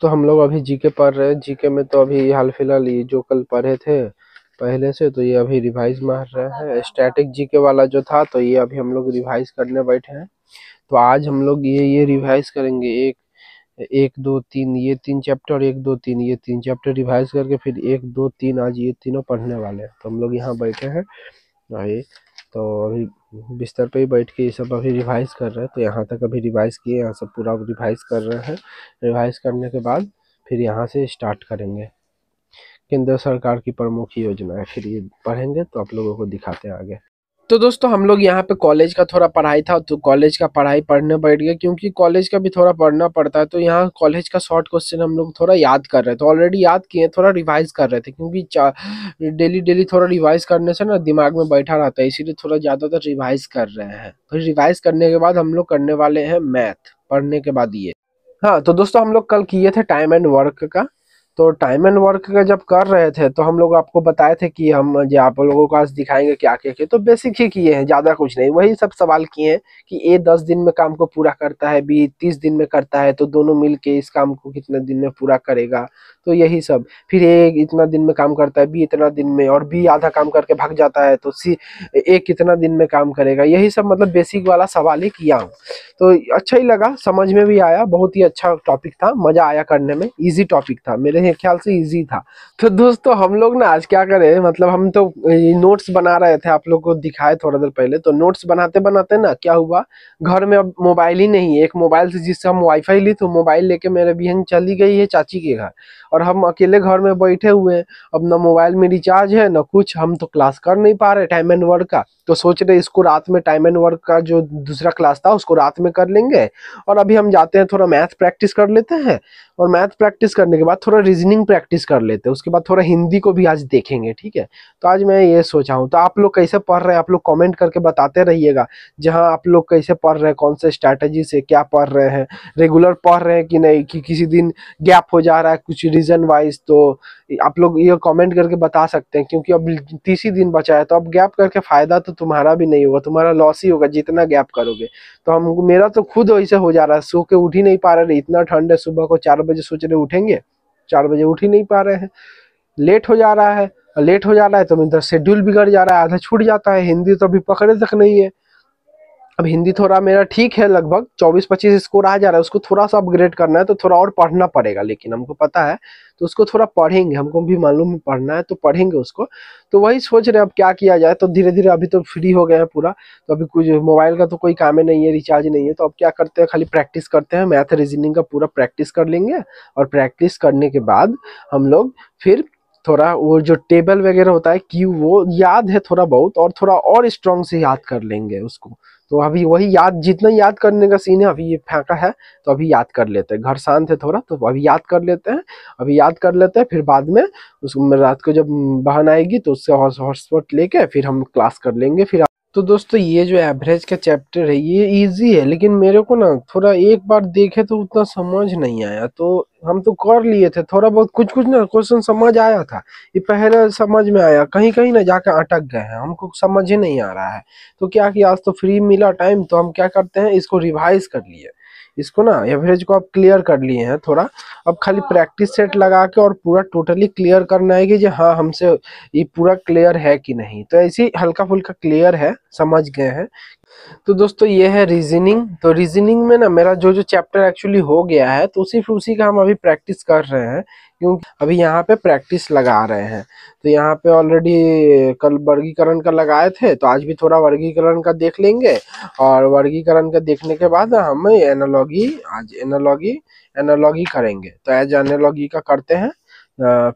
तो हम लोग अभी जीके पढ़ रहे हैं जीके में तो अभी हाल फिलहाल ये जो कल पढ़े थे पहले से तो ये अभी रिवाइज मार रहे है स्टैटिक जीके वाला जो था तो ये अभी हम लोग रिवाइज करने बैठे हैं तो आज हम लोग ये ये रिवाइज करेंगे एक एक दो तीन ये तीन चैप्टर एक दो तीन ये तीन चैप्टर रिवाइज करके फिर एक दो तीन आज ये तीनों पढ़ने वाले हैं तो हम लोग यहाँ बैठे हैं तो अभी बिस्तर पे ही बैठ के ये सब अभी रिवाइज कर रहे हैं तो यहाँ तक अभी रिवाइज किए यहाँ सब पूरा रिवाइज कर रहे हैं रिवाइज करने के बाद फिर यहाँ से स्टार्ट करेंगे केंद्र सरकार की प्रमुख योजना है फिर ये पढ़ेंगे तो आप लोगों को दिखाते हैं आगे तो दोस्तों हम लोग यहाँ पे कॉलेज का थोड़ा पढ़ाई था तो कॉलेज का पढ़ाई पढ़ने बैठ गया क्योंकि कॉलेज का भी थोड़ा पढ़ना पड़ता है तो यहाँ कॉलेज का शॉर्ट क्वेश्चन हम लोग थोड़ा याद कर रहे थे ऑलरेडी याद किए थोड़ा रिवाइज कर रहे थे क्योंकि डेली डेली थोड़ा रिवाइज करने से ना दिमाग में बैठा रहता है इसीलिए थोड़ा ज़्यादातर रिवाइज कर रहे हैं फिर रिवाइज करने के बाद हम लोग करने वाले हैं मैथ पढ़ने के बाद ये हाँ तो दोस्तों हम लोग कल किए थे टाइम एंड वर्क का तो टाइम एंड वर्क का जब कर रहे थे तो हम लोग आपको बताए थे कि हम जो आप लोगों को आज दिखाएंगे क्या क्या किए तो बेसिक ही किए हैं ज़्यादा कुछ नहीं वही सब सवाल किए हैं कि ए दस दिन में काम को पूरा करता है बी तीस दिन में करता है तो दोनों मिल के इस काम को कितने दिन में पूरा करेगा तो यही सब फिर ए इतना दिन में काम करता है बी इतना दिन में और बी आधा काम करके भाग जाता है तो सी ए कितना दिन में काम करेगा यही सब मतलब बेसिक वाला सवाल ही किया हूँ तो अच्छा ही लगा समझ में भी आया बहुत ही अच्छा टॉपिक था मज़ा आया करने में ईजी टॉपिक था मेरे मेरे ख्याल से इजी था तो दोस्तों हम लोग ना आज क्या करें मतलब हम तो नोट्स बना रहे थे आप लोग को दिखाए थोड़ा देर पहले तो नोट्स बनाते बनाते ना क्या हुआ घर में अब मोबाइल ही नहीं है एक मोबाइल से जिससे हम वाईफाई ली तो मोबाइल लेके मेरे बहन चली गई है चाची के घर और हम अकेले घर में बैठे हुए हैं अब ना मोबाइल में रिचार्ज है ना कुछ हम तो क्लास कर नहीं पा रहे टाइम एंड वर्क का तो सोच रहे इसको रात में टाइम एंड वर्क का जो दूसरा क्लास था उसको रात में कर लेंगे और अभी हम जाते हैं थोड़ा मैथ प्रैक्टिस कर लेते हैं और मैथ प्रैक्टिस करने के बाद थोड़ा रीजनिंग प्रैक्टिस कर लेते हैं उसके बाद थोड़ा हिंदी को भी आज देखेंगे ठीक है तो आज मैं ये सोचा हूँ तो आप लोग कैसे पढ़ रहे हैं आप लोग कमेंट करके बताते रहिएगा जहाँ आप लोग कैसे पढ़ रहे हैं कौन से स्ट्रैटेजी से क्या पढ़ रहे हैं रेगुलर पढ़ रहे हैं कि नहीं कि किसी दिन गैप हो जा रहा है कुछ रीज़न वाइज तो आप लोग ये कॉमेंट करके बता सकते हैं क्योंकि अब तीस दिन बचा है तो अब गैप करके फ़ायदा तो तुम्हारा भी नहीं होगा तुम्हारा लॉस ही होगा जितना गैप करोगे तो हम मेरा तो खुद वैसे हो जा रहा है सो के उठ ही नहीं पा रहे इतना ठंड है सुबह को चार बजे सोच रहे उठेंगे चार बजे उठ ही नहीं पा रहे हैं लेट हो जा रहा है लेट हो जा रहा है तो मेरा शेड्यूल बिगड़ जा रहा है आधा छूट जाता है हिंदी तो अभी पकड़े तक नहीं है अब हिंदी थोड़ा मेरा ठीक है लगभग 24-25 स्कोर आ जा रहा है उसको थोड़ा सा अपग्रेड करना है तो थोड़ा और पढ़ना पड़ेगा लेकिन हमको पता है तो उसको थोड़ा पढ़ेंगे हमको भी मालूम पढ़ना है तो पढ़ेंगे उसको तो वही सोच रहे अब क्या किया जाए तो धीरे धीरे अभी तो फ्री हो गए हैं पूरा तो अभी कुछ मोबाइल का तो कोई काम ही नहीं है रिचार्ज नहीं है तो अब क्या करते हैं खाली प्रैक्टिस करते हैं मैथ रीजनिंग का पूरा प्रैक्टिस कर लेंगे और प्रैक्टिस करने के बाद हम लोग फिर थोड़ा वो जो टेबल वगैरह होता है कि वो याद है थोड़ा बहुत और थोड़ा और स्ट्रॉन्ग से याद कर लेंगे उसको तो अभी वही याद जितना याद करने का सीन है अभी ये फेंका है तो अभी याद कर लेते हैं घर शांत है थोड़ा तो अभी याद कर लेते हैं अभी याद कर लेते हैं फिर बाद में उसको रात को जब बहन आएगी तो उससे हॉटस्पॉट लेके फिर हम क्लास कर लेंगे फिर तो दोस्तों ये जो एवरेज का चैप्टर है ये इजी है लेकिन मेरे को ना थोड़ा एक बार देखे तो उतना समझ नहीं आया तो हम तो कर लिए थे थोड़ा बहुत कुछ कुछ ना क्वेश्चन समझ आया था ये पहले समझ में आया कहीं कहीं ना जाकर अटक गए हैं हमको समझ ही नहीं आ रहा है तो क्या कि आज तो फ्री मिला टाइम तो हम क्या करते हैं इसको रिवाइज कर लिए इसको ना एवरेज को आप क्लियर कर लिए हैं थोड़ा अब खाली प्रैक्टिस हाँ, सेट लगा के और पूरा टोटली क्लियर करना है कि जी हाँ हमसे ये पूरा क्लियर है कि नहीं तो ऐसे हल्का फुल्का क्लियर है समझ गए हैं तो दोस्तों ये है रीजनिंग तो रीजनिंग में ना मेरा जो जो चैप्टर एक्चुअली हो गया है तो उसी फिर उसी का हम अभी प्रैक्टिस कर रहे हैं क्योंकि अभी यहाँ पे प्रैक्टिस लगा रहे हैं तो यहाँ पे ऑलरेडी कल वर्गीकरण का लगाए थे तो आज भी थोड़ा वर्गीकरण का देख लेंगे और वर्गीकरण का देखने के बाद हम एनालॉगी आज एनालॉगी एनालॉगी करेंगे तो एज एनालॉगी का करते हैं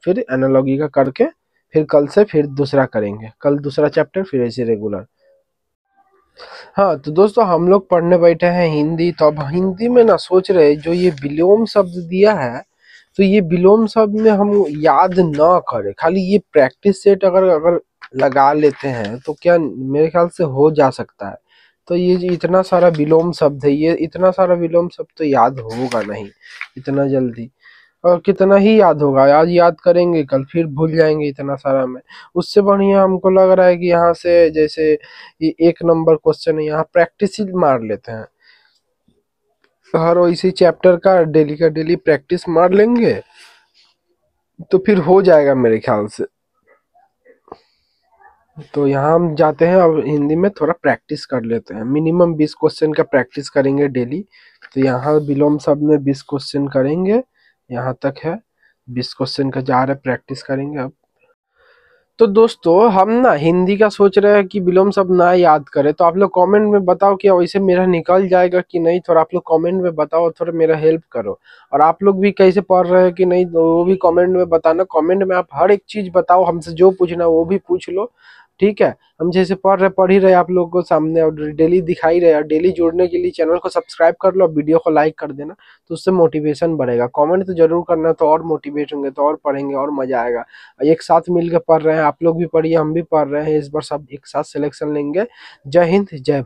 फिर एनालॉगी का करके फिर कल से फिर दूसरा करेंगे कल दूसरा चैप्टर फिर ऐसे रेगुलर हाँ तो दोस्तों हम लोग पढ़ने बैठे हैं हिंदी तो अब हिंदी में ना सोच रहे जो ये विलोम शब्द दिया है तो ये विलोम शब्द में हम याद ना करें खाली ये प्रैक्टिस सेट अगर अगर लगा लेते हैं तो क्या मेरे ख्याल से हो जा सकता है तो ये इतना सारा विलोम शब्द है ये इतना सारा विलोम शब्द तो याद होगा नहीं इतना जल्दी और कितना ही याद होगा आज याद करेंगे कल फिर भूल जाएंगे इतना सारा में उससे बढ़िया हमको लग रहा है कि यहाँ से जैसे ये एक नंबर क्वेश्चन है यहाँ प्रैक्टिस ही मार लेते हैं तो हर इसी चैप्टर का डेली का डेली प्रैक्टिस मार लेंगे तो फिर हो जाएगा मेरे ख्याल से तो यहाँ हम जाते हैं अब हिंदी में थोड़ा प्रैक्टिस कर लेते हैं मिनिमम बीस क्वेश्चन का प्रैक्टिस करेंगे डेली तो यहाँ विलोम सब में बीस क्वेश्चन करेंगे यहाँ तक है बीस क्वेश्चन का जा रहा है प्रैक्टिस करेंगे अब तो दोस्तों हम ना हिंदी का सोच रहे हैं कि विलोम सब ना याद करें तो आप लोग कमेंट में बताओ कि वैसे मेरा निकल जाएगा कि नहीं थोड़ा आप लोग कमेंट में बताओ थोड़ा मेरा हेल्प करो और आप लोग भी कैसे पढ़ रहे हैं कि नहीं वो भी कमेंट में बताना कमेंट में आप हर एक चीज़ बताओ हमसे जो पूछना वो भी पूछ लो ठीक है हम जैसे पढ़ रहे पढ़ ही रहे आप लोगों को सामने और डेली दिखाई रहे और डेली जुड़ने के लिए चैनल को सब्सक्राइब कर लो वीडियो को लाइक कर देना तो उससे मोटिवेशन बढ़ेगा कमेंट तो जरूर करना तो और मोटिवेट होंगे तो और पढ़ेंगे और मजा आएगा एक साथ मिलकर पढ़ रहे हैं आप लोग भी पढ़िए हम भी पढ़ रहे हैं इस बार सब एक साथ सिलेक्शन लेंगे जय हिंद जय भारत